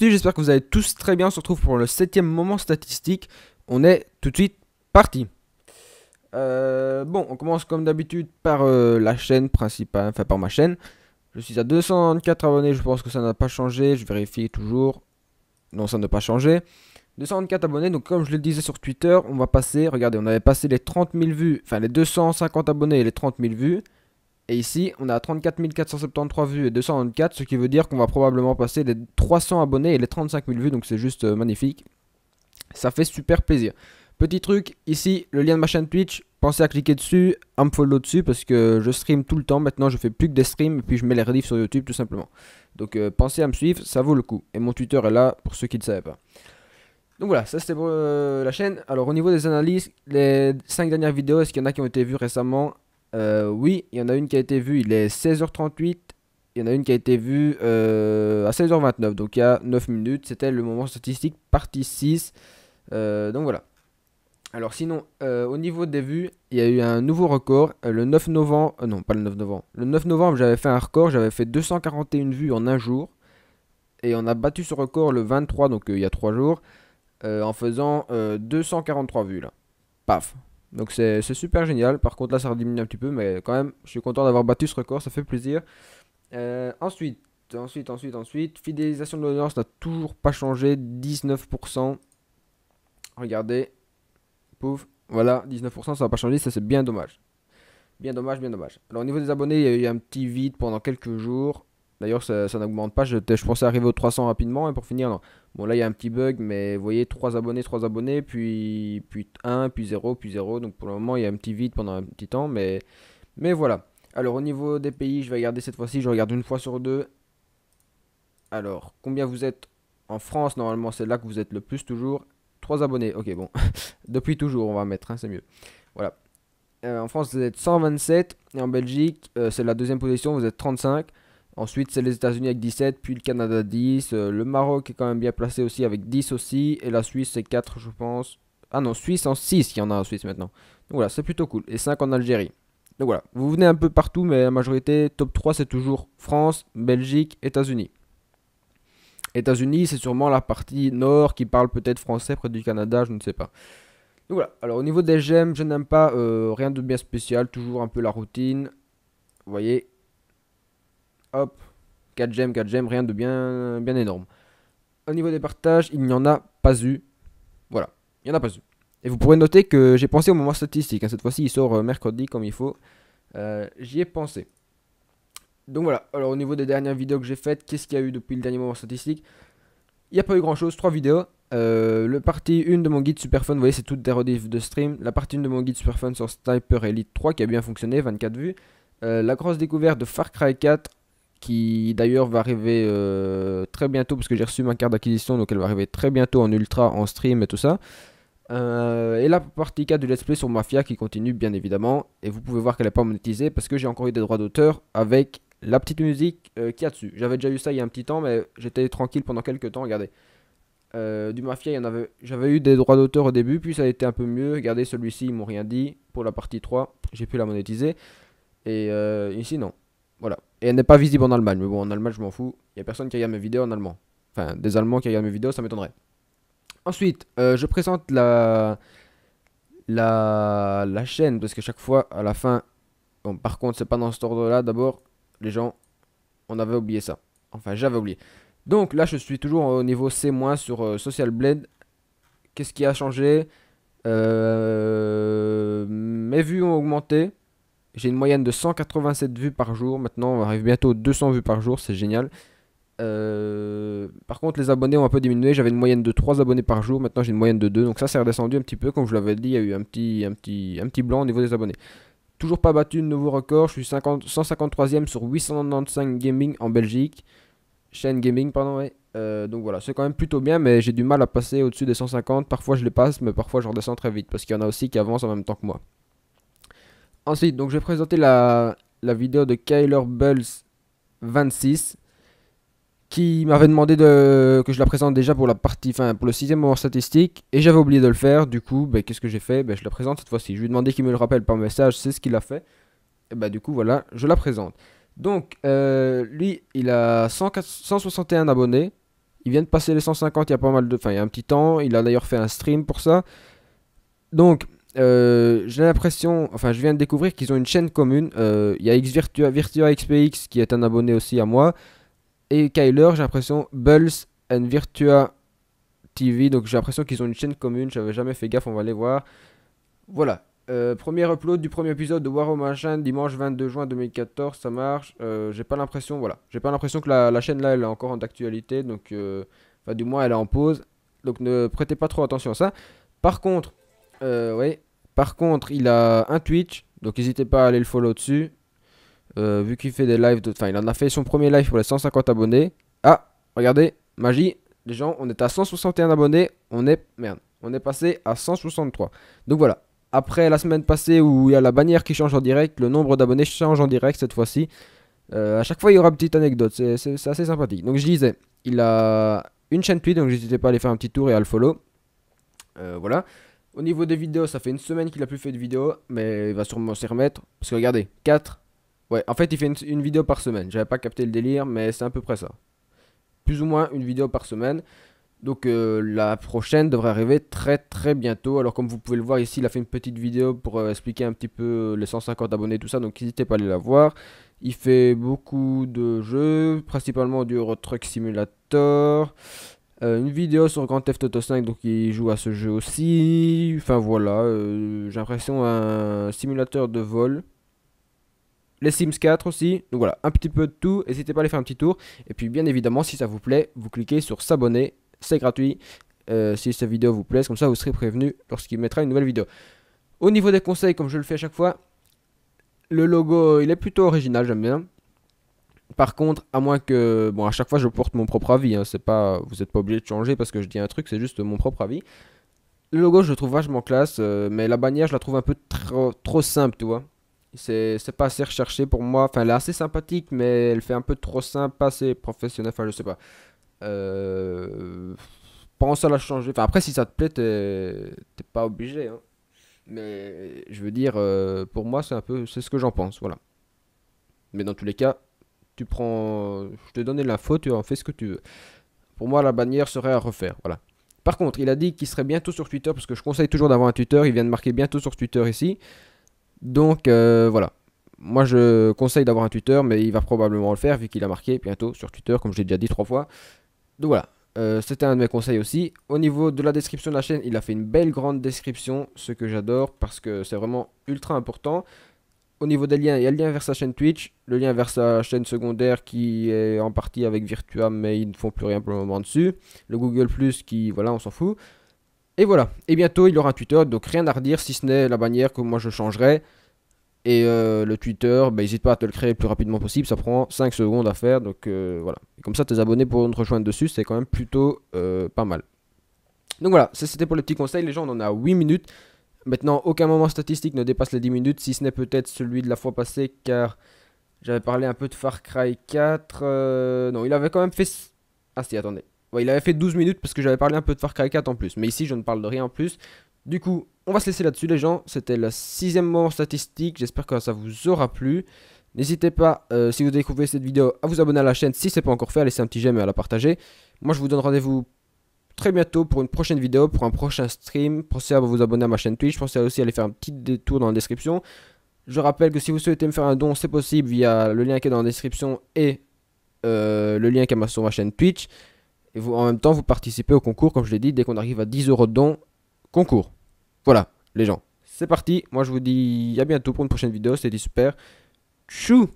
j'espère que vous allez tous très bien. On se retrouve pour le septième moment statistique. On est tout de suite parti. Euh, bon, on commence comme d'habitude par euh, la chaîne principale, enfin par ma chaîne. Je suis à 204 abonnés, je pense que ça n'a pas changé. Je vérifie toujours. Non, ça n'a pas changé. 204 abonnés, donc comme je le disais sur Twitter, on va passer, regardez, on avait passé les 30 000 vues, enfin les 250 abonnés et les 30 000 vues. Et ici, on a 34 473 vues et 224, ce qui veut dire qu'on va probablement passer les 300 abonnés et les 35 000 vues, donc c'est juste euh, magnifique. Ça fait super plaisir. Petit truc, ici, le lien de ma chaîne Twitch, pensez à cliquer dessus, à me follow dessus, parce que je stream tout le temps, maintenant je fais plus que des streams, et puis je mets les rediffs sur YouTube tout simplement. Donc euh, pensez à me suivre, ça vaut le coup. Et mon Twitter est là pour ceux qui ne savaient pas. Donc voilà, ça c'était pour euh, la chaîne. Alors au niveau des analyses, les 5 dernières vidéos, est-ce qu'il y en a qui ont été vues récemment euh, oui, il y en a une qui a été vue, il est 16h38. Il y en a une qui a été vue euh, à 16h29, donc il y a 9 minutes. C'était le moment statistique partie 6. Euh, donc voilà. Alors sinon, au niveau des vues, il y a eu un nouveau record. le 9 novembre, non pas le 9 novembre. Le 9 novembre, j'avais fait un record, j'avais fait 241 vues en un jour. Et on a battu ce record le 23, donc il y a 3 jours, en faisant 243 vues là. Paf, donc c'est super génial. Par contre, là, ça rediminue un petit peu, mais quand même, je suis content d'avoir battu ce record, ça fait plaisir. Euh, ensuite, ensuite, ensuite, ensuite, fidélisation de l'audience n'a toujours pas changé, 19%. Regardez, pouf, voilà, 19%, ça n'a pas changé, ça c'est bien dommage. Bien dommage, bien dommage. Alors au niveau des abonnés, il y a eu un petit vide pendant quelques jours. D'ailleurs, ça, n'augmente pas. Je, pensais arriver aux 300 rapidement. Et pour finir, non. Bon, là, il y a un petit bug, mais vous voyez, 3 abonnés, 3 abonnés, puis, puis 1, puis 0, puis 0. Donc pour le moment, il y a un petit vide pendant un petit temps. Mais, mais voilà. Alors, au niveau des pays, je vais regarder cette fois-ci. Je regarde une fois sur deux. Alors, combien vous êtes en France Normalement, c'est là que vous êtes le plus toujours. 3 abonnés. Ok, bon. Depuis toujours, on va mettre. Hein, c'est mieux. Voilà. Euh, en France, vous êtes 127. Et en Belgique, euh, c'est la deuxième position. Vous êtes 35. Ensuite, c'est les États-Unis avec 17, puis le Canada 10. Euh, le Maroc est quand même bien placé aussi avec 10 aussi. Et la Suisse, c'est 4, je pense. Ah non, Suisse en 6, il y en a en Suisse maintenant. Donc voilà, c'est plutôt cool. Et 5 en Algérie. Donc voilà, vous venez un peu partout, mais la majorité, top 3, c'est toujours France, Belgique, États-Unis. États-Unis, c'est sûrement la partie nord qui parle peut-être français près du Canada, je ne sais pas. Donc voilà, alors au niveau des gemmes, je n'aime pas euh, rien de bien spécial, toujours un peu la routine. Vous voyez, Hop, 4 gemmes, 4 gemmes, rien de bien, bien énorme. Au niveau des partages, il n'y en a pas eu. Voilà, il n'y en a pas eu. Et vous pourrez noter que j'ai pensé au moment statistique. Hein. Cette fois-ci, il sort euh, mercredi comme il faut. Euh, j'y ai pensé. Donc voilà, alors au niveau des dernières vidéos que j'ai faites, qu'est-ce qu'il y a eu depuis le dernier moment statistique Il n'y a pas eu grand-chose, 3 vidéos. Euh, le partie 1 de mon guide super fun, vous voyez, c'est toutes des de stream. La partie 1 de mon guide super fun sur Sniper Elite 3 qui a bien fonctionné, 24 vues. la grosse découverte de Far Cry 4 qui d'ailleurs va arriver euh, très bientôt, parce que j'ai reçu ma carte d'acquisition, donc elle va arriver très bientôt en ultra, en stream et tout ça. Euh, et la partie 4 du let's play sur Mafia qui continue bien évidemment, et vous pouvez voir qu'elle n'est pas monétisée, parce que j'ai encore eu des droits d'auteur avec la petite musique euh, qu'il y a dessus. J'avais déjà eu ça il y a un petit temps, mais j'étais tranquille pendant quelques temps, regardez. du Mafia, y en avait... j'avais eu des droits d'auteur au début, puis ça a été un peu mieux. Regardez, celui-ci, ils m'ont rien dit. Pour la partie 3, j'ai pu la monétiser. Et ici, non. Voilà. Et elle n'est pas visible en Allemagne. Mais bon, en Allemagne, je m'en fous. Il n'y a personne qui regarde mes vidéos en allemand. Enfin, des Allemands qui regardent mes vidéos, ça m'étonnerait. Ensuite, euh, je présente la... la... la chaîne. Parce que chaque fois, à la fin... Bon, par contre, c'est pas dans cet ordre-là. D'abord, les gens, on avait oublié ça. Enfin, j'avais oublié. Donc là, je suis toujours au niveau C- sur euh, Social Blade. Qu'est-ce qui a changé euh, Mes vues ont augmenté. J'ai une moyenne de 187 vues par jour. Maintenant, on arrive bientôt à 200 vues par jour. C'est génial. Euh, par contre, les abonnés ont un peu diminué. J'avais une moyenne de 3 abonnés par jour. Maintenant, j'ai une moyenne de 2. Donc ça, c'est redescendu un petit peu. Comme je l'avais dit, il y a eu un petit, un, petit, un petit blanc au niveau des abonnés. Toujours pas battu de nouveau record. Je suis 153e sur 895 gaming en Belgique. Chaîne gaming, pardon, ouais. Euh, donc voilà, c'est quand même plutôt bien, mais j'ai du mal à passer au-dessus des 150. Parfois, je les passe, mais parfois, je redescends très vite. Parce qu'il y en a aussi qui avancent en même temps que moi. Ensuite, donc, je vais présenter la, la vidéo de Kyler Bulls 26 qui m'avait demandé de, que je la présente déjà pour la partie, fin, pour le sixième moment statistique, et j'avais oublié de le faire, du coup, ben, qu'est-ce que j'ai fait ben, Je la présente cette fois-ci. Je lui ai demandé qu'il me le rappelle par message, c'est ce qu'il a fait. Et ben du coup, voilà, je la présente. Donc, euh, lui, il a 161 abonnés. Il vient de passer les 150 il y a pas mal de. Enfin, il y a un petit temps. Il a d'ailleurs fait un stream pour ça. Donc, euh, j'ai l'impression, enfin je viens de découvrir qu'ils ont une chaîne commune. Euh, il y a X Virtua, XPX qui est un abonné aussi à moi. Et Kyler, j'ai l'impression, Bulls and Virtua TV. Donc j'ai l'impression qu'ils ont une chaîne commune. J'avais jamais fait gaffe, on va aller voir. Voilà. Euh, premier upload du premier épisode de War Machine dimanche 22 juin 2014, ça marche. j'ai pas l'impression, voilà, j'ai pas l'impression que la, chaîne là elle est encore en actualité, donc du moins elle est en pause, donc ne prêtez pas trop attention à ça. Par contre, euh, Par contre, il a un Twitch, donc n'hésitez pas à aller le follow dessus. Euh, vu qu'il fait des lives, enfin il en a fait son premier live pour les 150 abonnés. Ah, regardez, magie, les gens, on est à 161 abonnés, on est, merde, on est passé à 163. Donc voilà, après la semaine passée où il y a la bannière qui change en direct, le nombre d'abonnés change en direct cette fois-ci. Euh, à chaque fois, il y aura une petite anecdote, c'est assez sympathique. Donc je disais, il a une chaîne Twitch, donc n'hésitez pas à aller faire un petit tour et à le follow. Euh, voilà. Au niveau des vidéos, ça fait une semaine qu'il a plus fait de vidéo, mais il va sûrement s'y remettre. Parce que regardez, 4. Ouais, en fait, il fait une, vidéo par semaine. J'avais pas capté le délire, mais c'est à peu près ça. Plus ou moins une vidéo par semaine. Donc euh, la prochaine devrait arriver très très bientôt. Alors comme vous pouvez le voir ici, il a fait une petite vidéo pour euh, expliquer un petit peu les 150 abonnés tout ça. Donc n'hésitez pas à aller la voir. Il fait beaucoup de jeux, principalement du Euro Truck Simulator. Euh, une vidéo sur Grand Theft Auto 5, donc il joue à ce jeu aussi. Enfin voilà, euh, j'ai l'impression un simulateur de vol. Les Sims 4 aussi. Donc voilà, un petit peu de tout. N'hésitez pas à aller faire un petit tour. Et puis bien évidemment, si ça vous plaît, vous cliquez sur s'abonner. C'est gratuit. Euh, si cette vidéo vous plaît, comme ça vous serez prévenu lorsqu'il mettra une nouvelle vidéo. Au niveau des conseils, comme je le fais à chaque fois, le logo il est plutôt original, j'aime bien. Par contre, à moins que. Bon, à chaque fois, je porte mon propre avis. Hein, c'est pas, vous n'êtes pas obligé de changer parce que je dis un truc, c'est juste mon propre avis. Le logo, je le trouve vachement classe, euh, mais la bannière, je la trouve un peu trop, simple, tu vois. C'est pas assez recherché pour moi. Enfin, elle est assez sympathique, mais elle fait un peu trop simple, assez professionnelle. Enfin, je sais pas. Euh, pense à la changer. Enfin, après, si ça te plaît, t'es pas obligé. Hein. Mais je veux dire, euh, pour moi, c'est un peu. C'est ce que j'en pense, voilà. Mais dans tous les cas, tu prends, je te donne l'info, tu en fais ce que tu veux. Pour moi, la bannière serait à refaire. Voilà. Par contre, il a dit qu'il serait bientôt sur Twitter, parce que je conseille toujours d'avoir un Twitter. Il vient de marquer bientôt sur Twitter ici. Donc euh, voilà. Moi, je conseille d'avoir un Twitter, mais il va probablement le faire, vu qu'il a marqué bientôt sur Twitter, comme je l'ai déjà dit trois fois. Donc voilà. Euh, c'était un de mes conseils aussi. Au niveau de la description de la chaîne, il a fait une belle grande description, ce que j'adore parce que c'est vraiment ultra important au niveau des liens, il y a le lien vers sa chaîne Twitch, le lien vers sa chaîne secondaire qui est en partie avec Virtua, mais ils ne font plus rien pour le moment dessus. Le Google Plus qui, voilà, on s'en fout. Et voilà. Et bientôt, il aura un Twitter, donc rien à redire si ce n'est la bannière que moi je changerai. Et euh, le Twitter, bah, n'hésite pas à te le créer le plus rapidement possible, ça prend 5 secondes à faire, donc euh, voilà. Et comme ça, tes abonnés pourront te rejoindre dessus, c'est quand même plutôt euh, pas mal. Donc voilà, c'était pour les petits conseils, les gens, on en a 8 minutes. Maintenant, aucun moment statistique ne dépasse les 10 minutes, si ce n'est peut-être celui de la fois passée, car j'avais parlé un peu de Far Cry 4. Euh, non, il avait quand même fait. Ah si, attendez. il avait fait 12 minutes parce que j'avais parlé un peu de Far Cry 4 en plus. Mais ici, je ne parle de rien en plus. Du coup, on va se laisser là-dessus, les gens. C'était le sixième moment statistique. J'espère que ça vous aura plu. N'hésitez pas, euh, si vous découvrez cette vidéo, à vous abonner à la chaîne si ce n'est pas encore fait, à laisser un petit j'aime et à la partager. Moi, je vous donne rendez-vous très bientôt pour une prochaine vidéo, pour un prochain stream. Pensez à vous abonner à ma chaîne Twitch. Pensez aussi à aller faire un petit détour dans la description. Je rappelle que si vous souhaitez me faire un don, c'est possible via le lien qui est dans la description et euh, le lien qui est sur ma chaîne Twitch. Et vous, en même temps, vous participez au concours, comme je l'ai dit, dès qu'on arrive à 10 euros de don, concours. Voilà, les gens. C'est parti. Moi, je vous dis à bientôt pour une prochaine vidéo. C'était super. Chou.